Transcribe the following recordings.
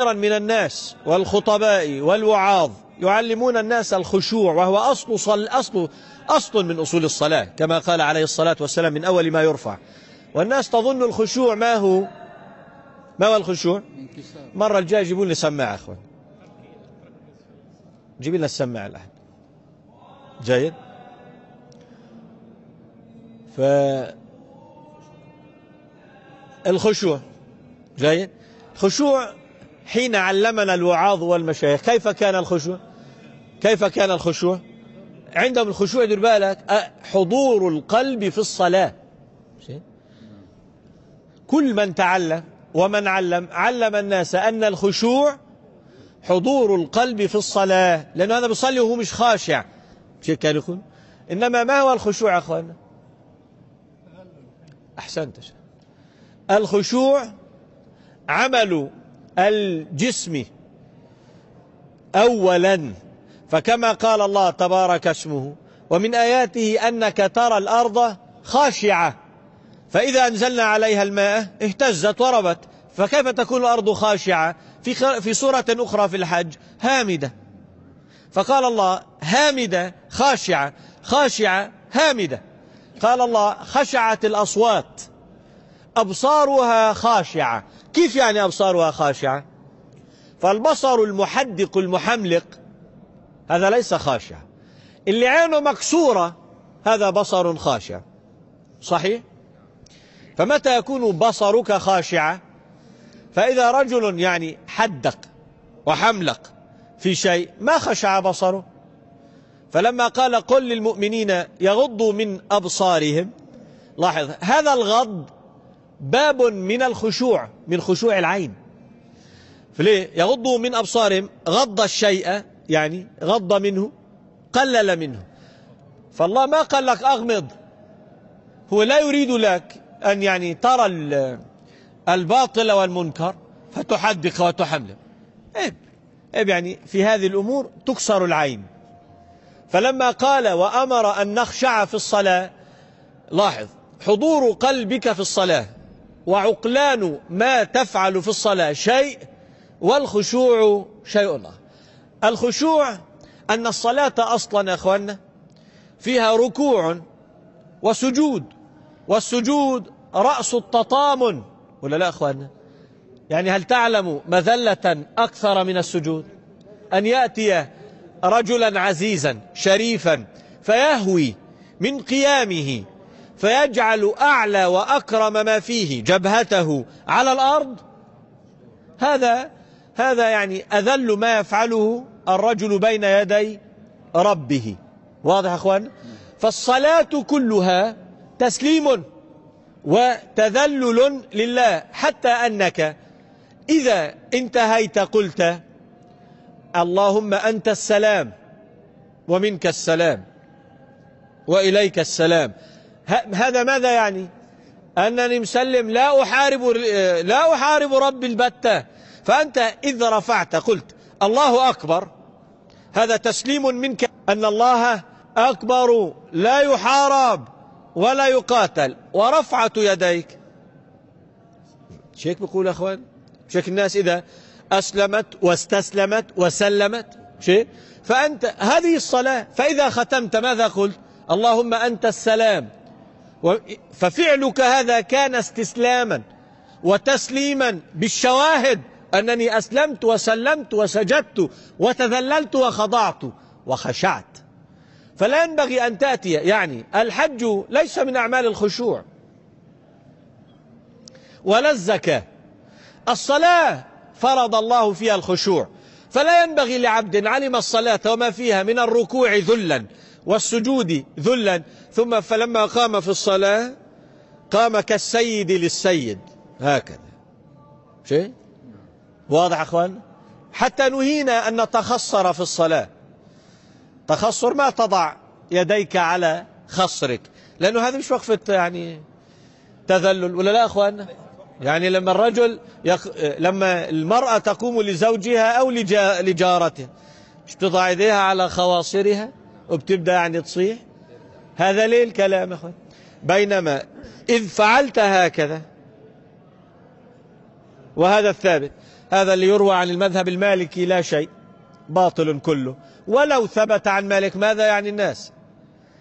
كثيرا من الناس والخطباء والوعاظ يعلمون الناس الخشوع وهو أصل, صل أصل, أصل من أصول الصلاة كما قال عليه الصلاة والسلام من أول ما يرفع والناس تظن الخشوع ما هو ما هو الخشوع مرة الجاي جيبوا لي سماعة أخوان جيب لنا السماعة الآن جيد ف الخشوع جيد خشوع حين علمنا الوعاظ والمشايخ كيف كان الخشوع كيف كان الخشوع عندهم الخشوع دير بالك حضور القلب في الصلاة كل من تعلم ومن علم علم الناس أن الخشوع حضور القلب في الصلاة لأنه هذا بيصلي وهو مش خاشع مش كان يقول إنما ما هو الخشوع يا أخوانا أحسنت الخشوع عمل الجسم أولا فكما قال الله تبارك اسمه ومن آياته أنك ترى الأرض خاشعة فإذا أنزلنا عليها الماء اهتزت وربت فكيف تكون الأرض خاشعة في, في سورة أخرى في الحج هامدة فقال الله هامدة خاشعة خاشعة هامدة قال الله خشعت الأصوات أبصارها خاشعة كيف يعني أبصارها خاشعة فالبصر المحدق المحملق هذا ليس خاشع اللي عينه مكسورة هذا بصر خاشع صحيح فمتى يكون بصرك خاشعة فإذا رجل يعني حدق وحملق في شيء ما خشع بصره فلما قال قل للمؤمنين يغضوا من أبصارهم لاحظ هذا الغض باب من الخشوع من خشوع العين فليه يغضوا من أبصارهم غض الشيء يعني غض منه قلل منه فالله ما قال لك أغمض هو لا يريد لك أن يعني ترى الباطل والمنكر فتحدق وتحمله عيب عيب يعني في هذه الأمور تكسر العين فلما قال وأمر أن نخشع في الصلاة لاحظ حضور قلبك في الصلاة وعقلان ما تفعل في الصلاة شيء والخشوع شيء آخر الخشوع أن الصلاة أصلا يا أخوانا فيها ركوع وسجود والسجود رأس التطامن ولا لا أخوانا يعني هل تعلم مذلة أكثر من السجود أن يأتي رجلا عزيزا شريفا فيهوي من قيامه فيجعل أعلى وأكرم ما فيه جبهته على الأرض هذا هذا يعني أذل ما يفعله الرجل بين يدي ربه واضح يا أخوان فالصلاة كلها تسليم وتذلل لله حتى أنك إذا انتهيت قلت اللهم أنت السلام ومنك السلام وإليك السلام هذا ماذا يعني أنني مسلم لا أحارب لا أحارب رب البتة فأنت إذ رفعت قلت الله أكبر هذا تسليم منك أن الله أكبر لا يحارب ولا يقاتل ورفعة يديك شيك بقول أخوان شيك الناس إذا أسلمت واستسلمت وسلمت شيء فأنت هذه الصلاة فإذا ختمت ماذا قلت اللهم أنت السلام ففعلك هذا كان استسلاما وتسليما بالشواهد أنني أسلمت وسلمت وسجدت وتذللت وخضعت وخشعت فلا ينبغي أن تأتي يعني الحج ليس من أعمال الخشوع ولا الزكاة الصلاة فرض الله فيها الخشوع فلا ينبغي لعبد علم الصلاة وما فيها من الركوع ذلا والسجود ذلا ثم فلما قام في الصلاة قام كالسيد للسيد هكذا شيء واضح أخوان حتى نهينا أن نتخصر في الصلاة تخصر ما تضع يديك على خصرك لأنه هذه مش وقفة يعني تذلل ولا لا أخوان يعني لما الرجل يق... لما المرأة تقوم لزوجها أو لجارتها مش تضع يديها على خواصرها وبتبدأ يعني تصيح هذا ليه الكلام أخوان بينما إذ فعلت هكذا وهذا الثابت هذا اللي يروى عن المذهب المالكي لا شيء باطل كله ولو ثبت عن مالك ماذا يعني الناس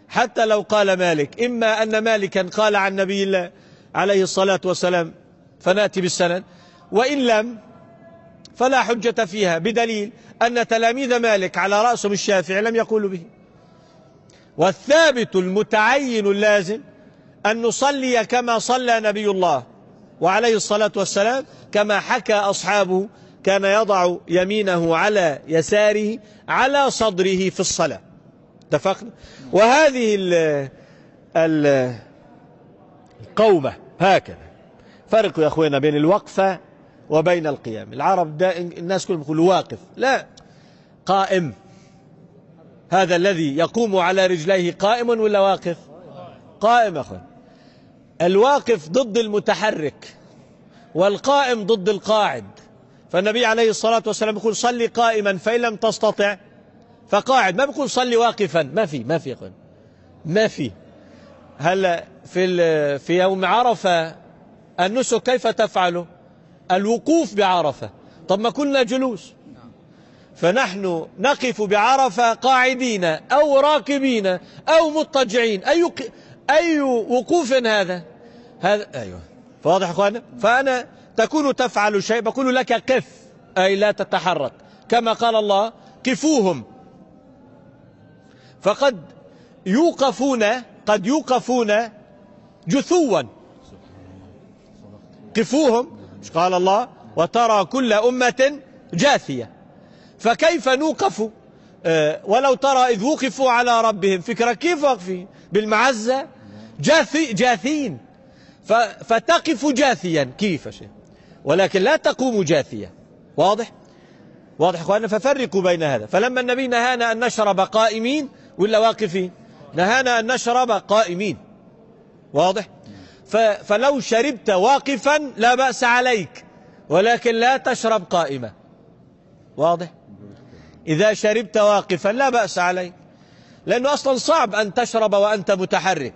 حتى لو قال مالك إما أن مالكا قال عن نبي الله عليه الصلاة والسلام فنأتي بالسند وإن لم فلا حجة فيها بدليل أن تلاميذ مالك على رأسهم الشافعي لم يقولوا به والثابت المتعين اللازم أن نصلي كما صلى نبي الله وعليه الصلاة والسلام كما حكى أصحابه كان يضع يمينه على يساره على صدره في الصلاة اتفقنا وهذه ال القومة هكذا فرقوا يا أخوينا بين الوقفة وبين القيام العرب دائم الناس كلهم يقولوا واقف لا قائم هذا الذي يقوم على رجليه قائم ولا واقف قائم أخوان الواقف ضد المتحرك والقائم ضد القاعد فالنبي عليه الصلاة والسلام يقول صلي قائما فإن لم تستطع فقاعد ما بيقول صلي واقفا ما في ما في يقول ما في هلا في في يوم عرفة النسك كيف تفعله الوقوف بعرفة طب ما كنا جلوس فنحن نقف بعرفة قاعدين أو راكبين أو مضطجعين أي أي وقوف هذا هذا أيوه فواضح أخوانا فأنا تكون تفعل شيء بقول لك قف أي لا تتحرك كما قال الله قفوهم فقد يوقفون قد يوقفون جثوا قفوهم قال الله وترى كل أمة جاثية فكيف نوقف آه، ولو ترى إذ وقفوا على ربهم فكرة كيف واقفين بالمعزة جاثي جاثين فتقف جاثيا كيف شيء ولكن لا تقوم جاثية واضح واضح اخوانا ففرقوا بين هذا فلما النبي نهانا أن نشرب قائمين ولا واقفين نهانا أن نشرب قائمين واضح فلو شربت واقفا لا بأس عليك ولكن لا تشرب قائمة واضح إذا شربت واقفا لا بأس عليه لأنه أصلا صعب أن تشرب وأنت متحرك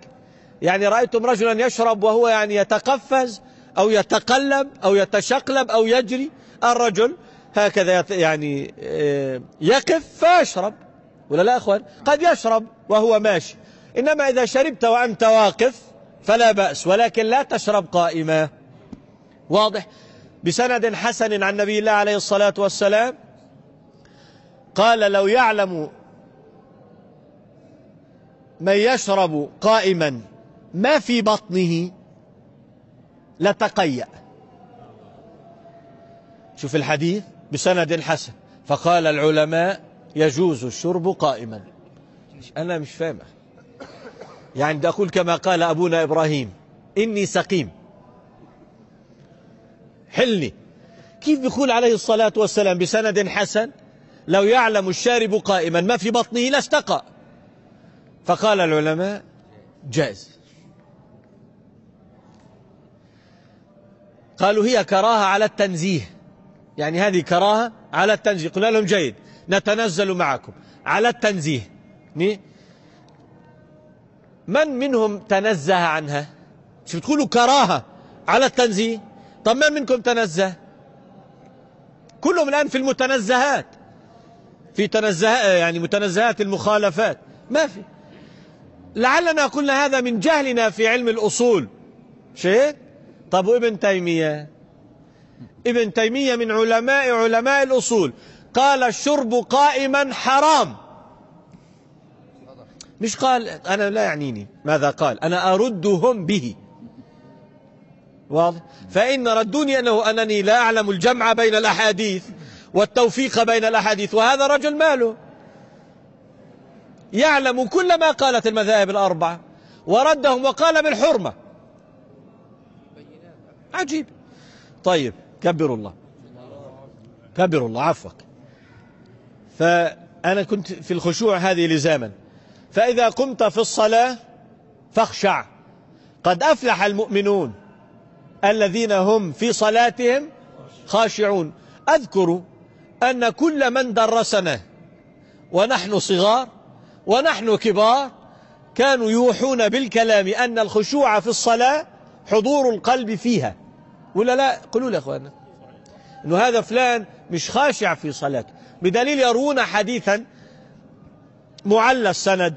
يعني رأيتم رجلا يشرب وهو يعني يتقفز أو يتقلب أو يتشقلب أو يجري الرجل هكذا يعني آه، يقف فيشرب ولا لا أخوان قد يشرب وهو ماشي إنما إذا شربت وأنت واقف فلا بأس ولكن لا تشرب قائمة واضح بسند حسن عن نبي الله عليه الصلاة والسلام قال لو يعلم من يشرب قائما ما في بطنه لتقيأ شوف الحديث بسند حسن فقال العلماء يجوز الشرب قائما أنا مش فاهمة يعني بدي أقول كما قال أبونا إبراهيم إني سقيم حلني كيف بيقول عليه الصلاة والسلام بسند حسن لو يعلم الشارب قائما ما في بطنه لاستقى فقال العلماء جائز قالوا هي كراهة على التنزيه يعني هذه كراهة على التنزيه قلنا لهم جيد نتنزل معكم على التنزيه من منهم تنزه عنها مش بتقولوا كراهة على التنزيه طب من منكم تنزه كلهم الآن في المتنزهات في تنزه يعني متنزهات المخالفات ما في لعلنا قلنا هذا من جهلنا في علم الأصول شيء طب وابن تيمية ابن تيمية من علماء علماء الأصول قال الشرب قائما حرام مش قال أنا لا يعنيني ماذا قال أنا أردهم به واضح فإن ردوني أنه أنني لا أعلم الجمع بين الأحاديث والتوفيق بين الأحاديث وهذا رجل ماله يعلم كل ما قالت المذاهب الأربعة وردهم وقال بالحرمة عجيب طيب كبروا الله كبروا الله عفوك فأنا كنت في الخشوع هذه لزاما فإذا قمت في الصلاة فاخشع قد أفلح المؤمنون الذين هم في صلاتهم خاشعون أذكروا أن كل من درسنا ونحن صغار ونحن كبار كانوا يوحون بالكلام أن الخشوع في الصلاة حضور القلب فيها ولا لا قلوا لي يا أخوانا أنه هذا فلان مش خاشع في صلاته بدليل يروون حديثا معلى السند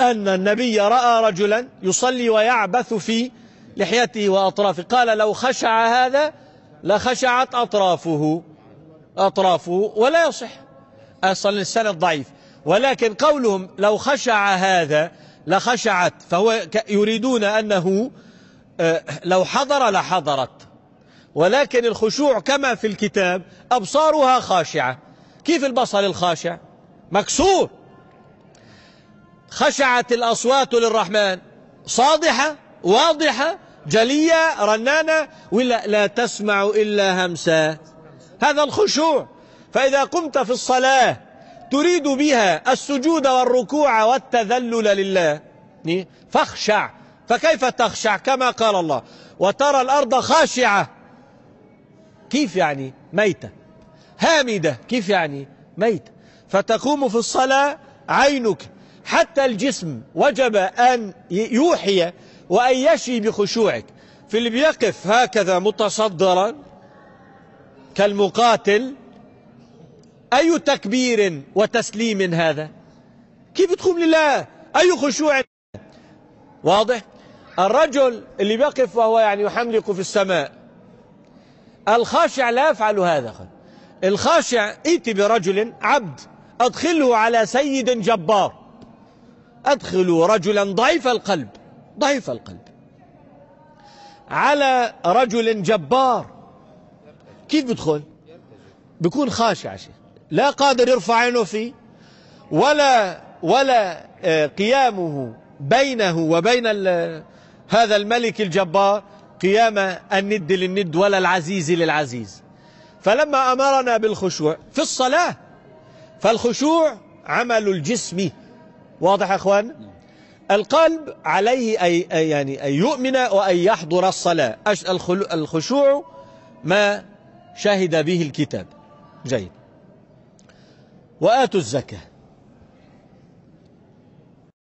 أن النبي رأى رجلا يصلي ويعبث في لحيته وأطرافه قال لو خشع هذا لخشعت أطرافه أطرافه ولا يصح أصلا السند ضعيف ولكن قولهم لو خشع هذا لخشعت فهو يريدون أنه آه، لو حضر لحضرت ولكن الخشوع كما في الكتاب أبصارها خاشعة كيف البصر الخاشع مكسور خشعت الأصوات للرحمن صادحة واضحة جلية رنانة ولا لا تسمع إلا همسا هذا الخشوع فإذا قمت في الصلاة تريد بها السجود والركوع والتذلل لله فاخشع فكيف تخشع كما قال الله وترى الأرض خاشعة كيف يعني ميتة هامدة كيف يعني ميتة فتقوم في الصلاة عينك حتى الجسم وجب أن يوحي وأن يشي بخشوعك في اللي بيقف هكذا متصدرا كالمقاتل أي تكبير وتسليم هذا كيف تقوم لله أي خشوع واضح الرجل اللي بيقف وهو يعني يحملق في السماء الخاشع لا يفعل هذا الخاشع ائت برجل عبد أدخله على سيد جبار أدخلوا رجلا ضعيف القلب ضعيف القلب على رجل جبار كيف بيدخل بيكون خاشع شيخ لا قادر يرفع عينه فيه ولا ولا آه، قيامه بينه وبين هذا الملك الجبار قيام الند للند ولا العزيز للعزيز فلما أمرنا بالخشوع في الصلاة فالخشوع عمل الجسم واضح يا أخوان القلب عليه أي يعني أن يؤمن وأن يحضر الصلاة الخشوع ما شهد به الكتاب جيد وآتوا الزكاة